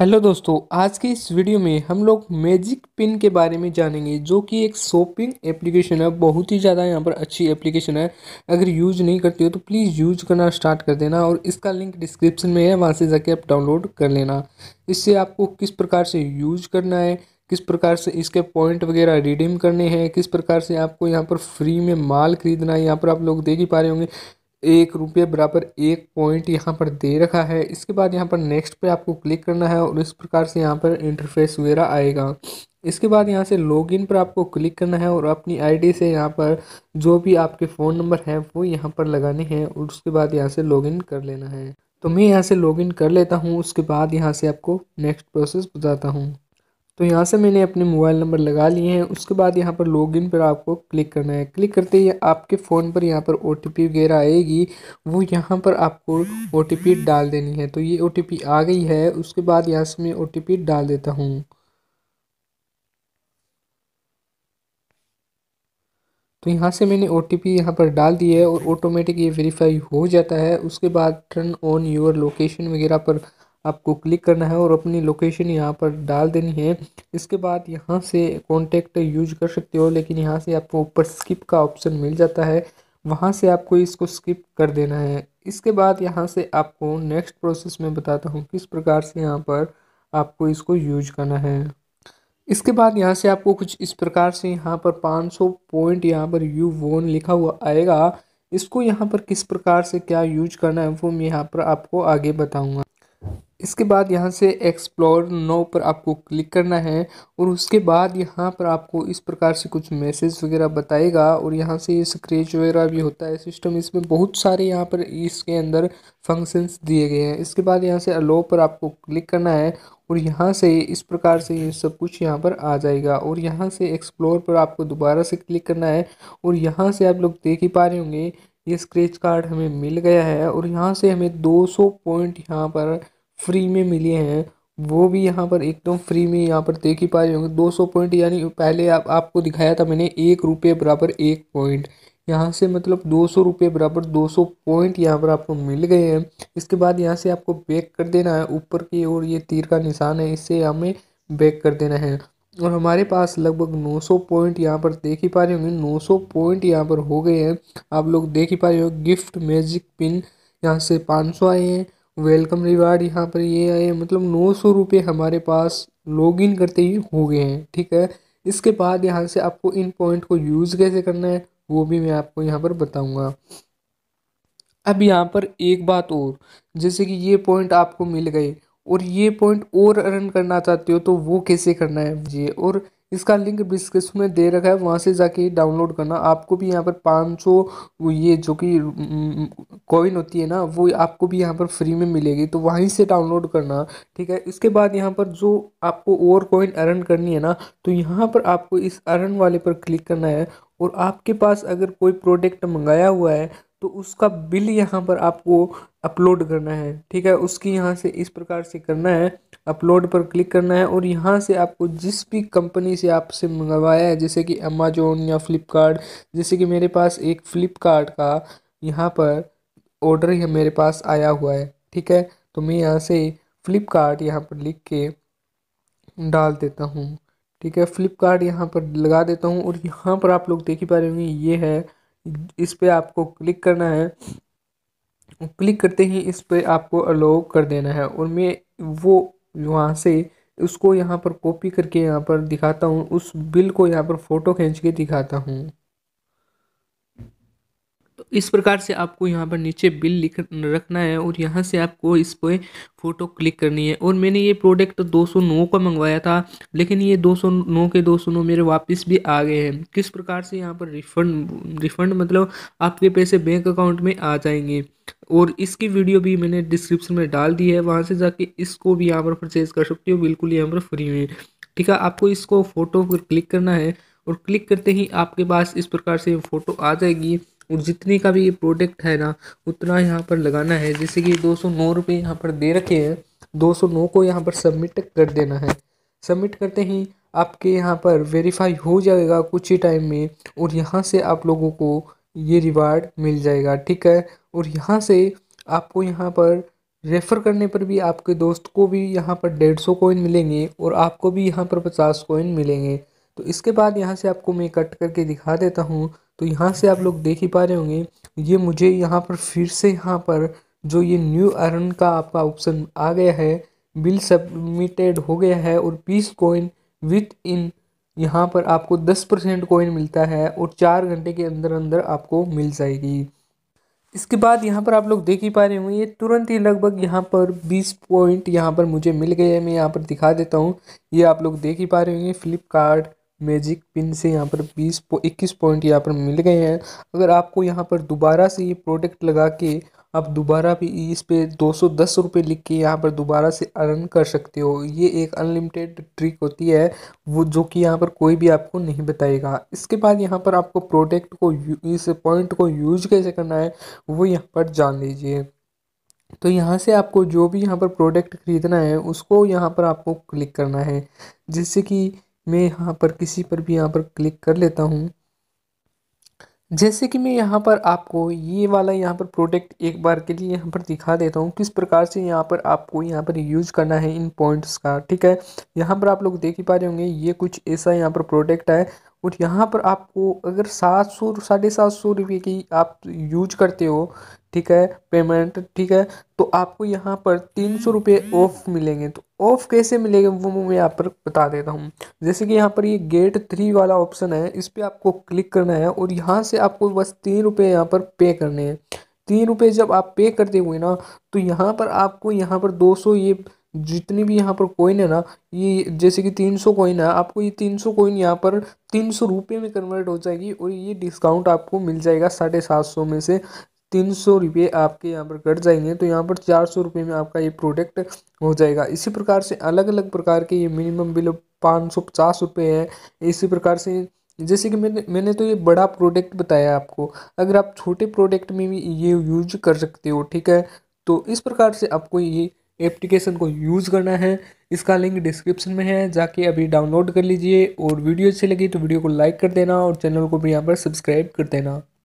Hello दोस्तों आज के इस वीडियो में हम लोग मैजिक पिन के बारे में जानेंगे जो कि एक शॉपिंग एप्लीकेशन है बहुत ही ज़्यादा यहाँ पर अच्छी एप्लीकेशन है अगर यूज़ नहीं करते हो तो प्लीज़ यूज करना स्टार्ट कर देना और इसका लिंक डिस्क्रिप्शन में है वहाँ से जाके आप डाउनलोड कर लेना इससे आपको किस प्रकार से यूज करना है किस प्रकार से इसके पॉइंट वगैरह रिडीम करने हैं किस प्रकार से आपको यहाँ पर फ्री में माल खरीदना है यहाँ पर आप लोग देख ही पा रहे होंगे एक रुपये बराबर एक पॉइंट यहाँ पर दे रखा है इसके बाद यहाँ पर नेक्स्ट पे आपको क्लिक करना है और इस प्रकार से यहाँ पर इंटरफेस वगैरह आएगा इसके बाद यहाँ से लॉगिन पर आपको क्लिक करना है और अपनी आईडी से यहाँ पर जो भी आपके फ़ोन नंबर है वो यहाँ पर लगाने हैं और उसके बाद यहाँ से लॉग कर लेना है तो मैं यहाँ से लॉगिन कर लेता हूँ उसके बाद यहाँ से आपको नेक्स्ट प्रोसेस बताता हूँ तो यहाँ से मैंने अपने मोबाइल नंबर लगा लिए हैं उसके बाद यहाँ पर लॉगिन पर आपको क्लिक करना है क्लिक करते ही आपके फ़ोन पर यहाँ पर ओ वगैरह आएगी वो यहाँ पर आपको ओ डाल देनी है तो ये ओ आ गई है उसके बाद यहाँ से मैं ओ डाल देता हूँ तो यहाँ से मैंने ओ टी पी यहाँ पर डाल दी है और ऑटोमेटिक ये वेरीफाई हो जाता है उसके बाद टर्न ऑन योर लोकेशन वगैरह पर आपको क्लिक करना है और अपनी लोकेशन यहाँ पर डाल देनी है इसके बाद यहाँ से कॉन्टेक्ट यूज कर सकते हो लेकिन यहाँ से आपको ऊपर स्किप का ऑप्शन मिल जाता है वहाँ से आपको इसको स्किप कर देना है इसके बाद यहाँ से आपको नेक्स्ट प्रोसेस में बताता हूँ किस प्रकार से यहाँ पर आपको इसको यूज करना है इसके बाद यहाँ से आपको कुछ इस प्रकार से यहाँ पर 500 पॉइंट यहाँ पर यू वोन लिखा हुआ आएगा इसको यहाँ पर किस प्रकार से क्या यूज करना है वो मैं यहाँ पर आपको आगे बताऊँगा इसके बाद यहाँ से एक्सप्लोर नो पर आपको क्लिक करना है और उसके बाद यहाँ पर आपको इस प्रकार से कुछ मैसेज वगैरह बताएगा और यहाँ से ये स्क्रेच वगैरह भी होता है सिस्टम इसमें बहुत सारे यहाँ पर इसके अंदर फंक्शंस दिए गए हैं इसके बाद यहाँ से अलो पर आपको क्लिक करना है और यहाँ से इस प्रकार से ये सब कुछ यहाँ पर आ जाएगा और यहाँ से एक्सप्लोर पर आपको दोबारा से क्लिक करना है और यहाँ से आप लोग देख ही पा रहे होंगे ये स्क्रेच कार्ड हमें मिल गया है और यहाँ से हमें दो पॉइंट यहाँ पर फ्री में मिले हैं वो भी यहाँ पर एकदम फ्री में यहाँ पर देख ही पा रहे होंगे 200 पॉइंट यानी पहले आप आपको दिखाया था मैंने एक रुपये बराबर एक पॉइंट यहाँ से मतलब दो सौ रुपये बराबर दो सौ पॉइंट यहाँ पर आपको मिल गए हैं इसके बाद यहाँ से आपको बैक कर देना है ऊपर की ओर ये तीर का निशान है इससे हमें बैक कर देना है और हमारे पास लगभग 900 पॉइंट यहाँ पर देख ही पा रहे होंगे 900 पॉइंट यहाँ पर हो गए हैं आप लोग देख ही पा रहे हो गिफ्ट मैजिक पिन यहाँ से 500 आए हैं वेलकम रिवार्ड यहाँ पर ये आए मतलब नौ सौ रुपये हमारे पास लॉगिन करते ही हो गए हैं ठीक है इसके बाद यहाँ से आपको इन पॉइंट को यूज़ कैसे करना है वो भी मैं आपको यहाँ पर बताऊँगा अब यहाँ पर एक बात और जैसे कि ये पॉइंट आपको मिल गए और ये पॉइंट और अर्न करना चाहते हो तो वो कैसे करना है जी और इसका लिंक डिस्क्रिप्शन में दे रखा है वहाँ से जाके डाउनलोड करना आपको भी यहाँ पर पाँच सौ ये जो कि कॉइन होती है ना वो आपको भी यहाँ पर फ्री में मिलेगी तो वहीं से डाउनलोड करना ठीक है इसके बाद यहाँ पर जो आपको और कॉइन अर्न करनी है ना तो यहाँ पर आपको इस अर्न वाले पर क्लिक करना है और आपके पास अगर कोई प्रोडक्ट मंगाया हुआ है तो उसका बिल यहाँ पर आपको अपलोड करना है ठीक है उसकी यहाँ से इस प्रकार से करना है अपलोड पर क्लिक करना है और यहाँ से आपको जिस भी कंपनी से आपसे मंगवाया है जैसे कि अमेजोन या फ्लिपकार्ट जैसे कि मेरे पास एक फ्लिपकार्ट का यहाँ पर ऑर्डर ही मेरे पास आया हुआ है ठीक है तो मैं यहाँ से फ़्लिपकार्ट यहाँ पर लिख के डाल देता हूँ ठीक है फ़्लिपकार्ट यहाँ पर लगा देता हूँ और यहाँ पर आप लोग देख ही पा रहे होंगे ये है इस पे आपको क्लिक करना है क्लिक करते ही इस पे आपको अलो कर देना है और मैं वो वहाँ से उसको यहाँ पर कॉपी करके यहाँ पर दिखाता हूँ उस बिल को यहाँ पर फ़ोटो खींच के दिखाता हूँ इस प्रकार से आपको यहाँ पर नीचे बिल लिख रखना है और यहाँ से आपको इस पर फ़ोटो क्लिक करनी है और मैंने ये प्रोडक्ट 209 का मंगवाया था लेकिन ये 209 के 209 मेरे वापस भी आ गए हैं किस प्रकार से यहाँ पर रिफ़ंड रिफ़ंड मतलब आपके पैसे बैंक अकाउंट में आ जाएंगे और इसकी वीडियो भी मैंने डिस्क्रिप्शन में डाल दी है वहाँ से जाके इसको भी यहाँ पर परचेज़ कर सकते हो बिल्कुल यहाँ पर फ्री में ठीक है आपको इसको फ़ोटो पर क्लिक करना है और क्लिक करते ही आपके पास इस प्रकार से फ़ोटो आ जाएगी और जितने का भी ये प्रोडक्ट है ना उतना यहाँ पर लगाना है जैसे कि दो सौ नौ रुपये यहाँ पर दे रखे हैं दो सौ नौ को यहाँ पर सबमिट कर देना है सबमिट करते ही आपके यहाँ पर वेरीफाई हो जाएगा कुछ ही टाइम में और यहाँ से आप लोगों को ये रिवार्ड मिल जाएगा ठीक है और यहाँ से आपको यहाँ पर रेफ़र करने पर भी आपके दोस्त को भी यहाँ पर डेढ़ सौ कोइन मिलेंगे और आपको भी यहाँ पर पचास कोइन मिलेंगे तो इसके बाद यहाँ से आपको मैं कट करके दिखा देता हूँ तो यहाँ से आप लोग देख ही पा रहे होंगे ये मुझे यहाँ पर फिर से यहाँ पर जो ये न्यू अर्न का आपका ऑप्शन आ गया है बिल सबमिटेड हो गया है और पीस कोइन विथ इन यहाँ पर आपको दस परसेंट कोइन मिलता है और चार घंटे के अंदर अंदर आपको मिल जाएगी इसके बाद यहाँ पर आप लोग देख ही पा रहे होंगे ये तुरंत ही लगभग यहाँ पर बीस पॉइंट यहाँ पर मुझे मिल गए हैं मैं यहाँ पर दिखा देता हूँ ये आप लोग देख ही पा रहे होंगे फ्लिपकार्ट मैजिक पिन से यहाँ पर बीस इक्कीस पॉइंट यहाँ पर मिल गए हैं अगर आपको यहाँ पर दोबारा से ये प्रोडक्ट लगा के आप दोबारा भी इस पे दो सौ दस रुपये लिख के यहाँ पर दोबारा से अर्न कर सकते हो ये एक अनलिमिटेड ट्रिक होती है वो जो कि यहाँ पर कोई भी आपको नहीं बताएगा इसके बाद यहाँ पर आपको प्रोडक्ट को इस पॉइंट को यूज कैसे करना है वो यहाँ पर जान लीजिए तो यहाँ से आपको जो भी यहाँ पर प्रोडक्ट खरीदना है उसको यहाँ पर आपको क्लिक करना है जिससे कि मैं यहाँ पर किसी पर भी यहाँ पर क्लिक कर लेता हूँ जैसे कि मैं यहाँ पर आपको ये वाला यहाँ पर प्रोडक्ट एक बार के लिए यहाँ पर दिखा देता हूँ किस प्रकार से यहाँ पर आपको यहाँ पर यूज करना है इन पॉइंट्स का ठीक है यहाँ पर आप लोग देख ही पा रहे होंगे ये कुछ ऐसा यहाँ पर प्रोडक्ट है और यहाँ पर आपको अगर सात सौ साढ़े सात सौ रुपये की आप यूज करते हो ठीक है पेमेंट ठीक है तो आपको यहाँ पर तीन सौ रुपये ऑफ हम्म। मिलेंगे तो ऑफ कैसे मिलेंगे वो मैं यहाँ पर बता देता हूँ जैसे कि यहाँ पर ये गेट थ्री वाला ऑप्शन है इस पर आपको क्लिक करना है और यहाँ से आपको बस तीन रुपये यहाँ पर पे करने हैं तीन रुपये जब आप पे करते हुए ना तो यहाँ पर आपको यहाँ पर दो सौ ये जितनी भी यहाँ पर कोइन है ना ये जैसे कि तीन सौ कोइन है आपको ये तीन सौ कोइन यहाँ पर तीन सौ रुपये में कन्वर्ट हो जाएगी और ये डिस्काउंट आपको मिल जाएगा साढ़े सात सौ में से तीन सौ रुपये आपके यहाँ पर कट जाएंगे तो यहाँ पर चार सौ रुपये में आपका ये प्रोडक्ट हो जाएगा इसी प्रकार से अलग अलग प्रकार के ये मिनिमम बिल पाँच सौ पचास रुपये है इसी प्रकार से जैसे कि मैंने मैंने तो ये बड़ा प्रोडक्ट बताया आपको अगर आप छोटे प्रोडक्ट में भी ये यूज कर सकते हो ठीक है तो इस प्रकार से आपको ये एप्लीकेशन को यूज़ करना है इसका लिंक डिस्क्रिप्शन में है जाके अभी डाउनलोड कर लीजिए और वीडियो अच्छी लगी तो वीडियो को लाइक कर देना और चैनल को भी यहाँ पर सब्सक्राइब कर देना